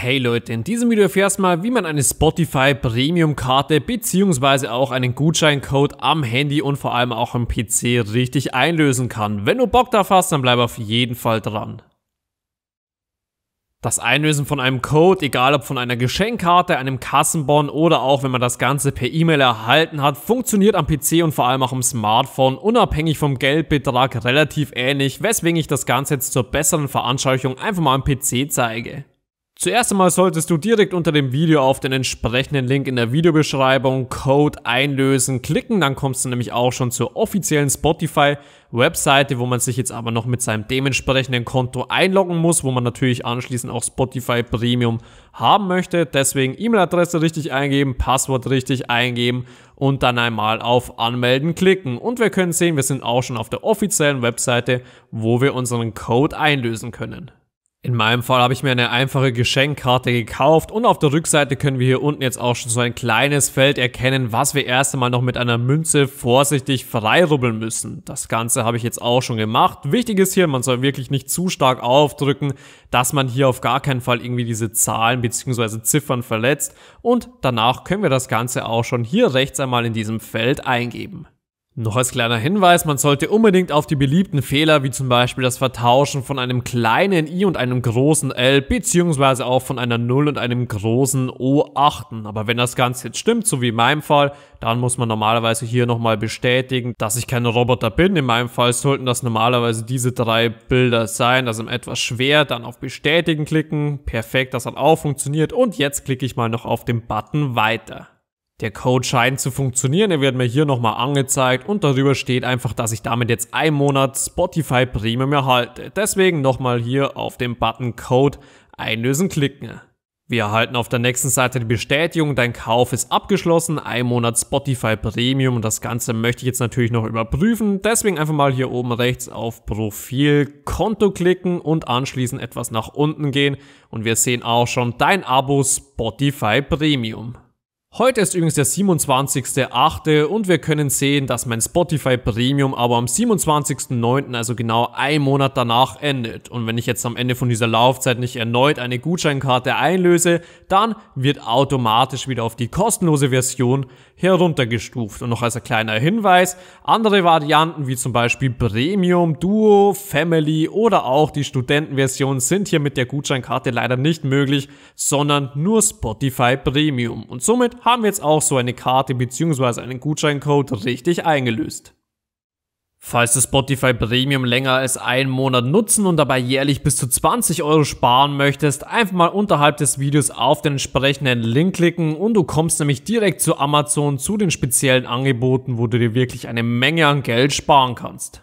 Hey Leute, in diesem Video erfährst du mal, wie man eine Spotify Premium Karte bzw. auch einen Gutscheincode am Handy und vor allem auch am PC richtig einlösen kann. Wenn du Bock darauf hast, dann bleib auf jeden Fall dran. Das Einlösen von einem Code, egal ob von einer Geschenkkarte, einem Kassenbon oder auch wenn man das Ganze per E-Mail erhalten hat, funktioniert am PC und vor allem auch am Smartphone unabhängig vom Geldbetrag relativ ähnlich, weswegen ich das Ganze jetzt zur besseren Veranschaulichung einfach mal am PC zeige. Zuerst einmal solltest du direkt unter dem Video auf den entsprechenden Link in der Videobeschreibung Code einlösen klicken, dann kommst du nämlich auch schon zur offiziellen Spotify Webseite, wo man sich jetzt aber noch mit seinem dementsprechenden Konto einloggen muss, wo man natürlich anschließend auch Spotify Premium haben möchte. Deswegen E-Mail-Adresse richtig eingeben, Passwort richtig eingeben und dann einmal auf Anmelden klicken. Und wir können sehen, wir sind auch schon auf der offiziellen Webseite, wo wir unseren Code einlösen können. In meinem Fall habe ich mir eine einfache Geschenkkarte gekauft und auf der Rückseite können wir hier unten jetzt auch schon so ein kleines Feld erkennen, was wir erst einmal noch mit einer Münze vorsichtig freirubbeln müssen. Das Ganze habe ich jetzt auch schon gemacht. Wichtig ist hier, man soll wirklich nicht zu stark aufdrücken, dass man hier auf gar keinen Fall irgendwie diese Zahlen bzw. Ziffern verletzt und danach können wir das Ganze auch schon hier rechts einmal in diesem Feld eingeben. Noch als kleiner Hinweis, man sollte unbedingt auf die beliebten Fehler wie zum Beispiel das Vertauschen von einem kleinen i und einem großen l beziehungsweise auch von einer 0 und einem großen o achten. Aber wenn das Ganze jetzt stimmt, so wie in meinem Fall, dann muss man normalerweise hier nochmal bestätigen, dass ich kein Roboter bin. In meinem Fall sollten das normalerweise diese drei Bilder sein, also etwas schwer, dann auf bestätigen klicken. Perfekt, das hat auch funktioniert und jetzt klicke ich mal noch auf den Button weiter. Der Code scheint zu funktionieren, er wird mir hier nochmal angezeigt und darüber steht einfach, dass ich damit jetzt einen Monat Spotify Premium erhalte. Deswegen nochmal hier auf den Button Code einlösen klicken. Wir erhalten auf der nächsten Seite die Bestätigung, dein Kauf ist abgeschlossen, ein Monat Spotify Premium und das Ganze möchte ich jetzt natürlich noch überprüfen. Deswegen einfach mal hier oben rechts auf Profil, Konto klicken und anschließend etwas nach unten gehen und wir sehen auch schon dein Abo Spotify Premium. Heute ist übrigens der 27.8. und wir können sehen, dass mein Spotify Premium aber am 27.9., also genau ein Monat danach, endet. Und wenn ich jetzt am Ende von dieser Laufzeit nicht erneut eine Gutscheinkarte einlöse, dann wird automatisch wieder auf die kostenlose Version heruntergestuft. Und noch als ein kleiner Hinweis, andere Varianten wie zum Beispiel Premium, Duo, Family oder auch die Studentenversion sind hier mit der Gutscheinkarte leider nicht möglich, sondern nur Spotify Premium. Und somit haben wir jetzt auch so eine Karte bzw. einen Gutscheincode richtig eingelöst. Falls du Spotify Premium länger als einen Monat nutzen und dabei jährlich bis zu 20 Euro sparen möchtest, einfach mal unterhalb des Videos auf den entsprechenden Link klicken und du kommst nämlich direkt zu Amazon zu den speziellen Angeboten, wo du dir wirklich eine Menge an Geld sparen kannst.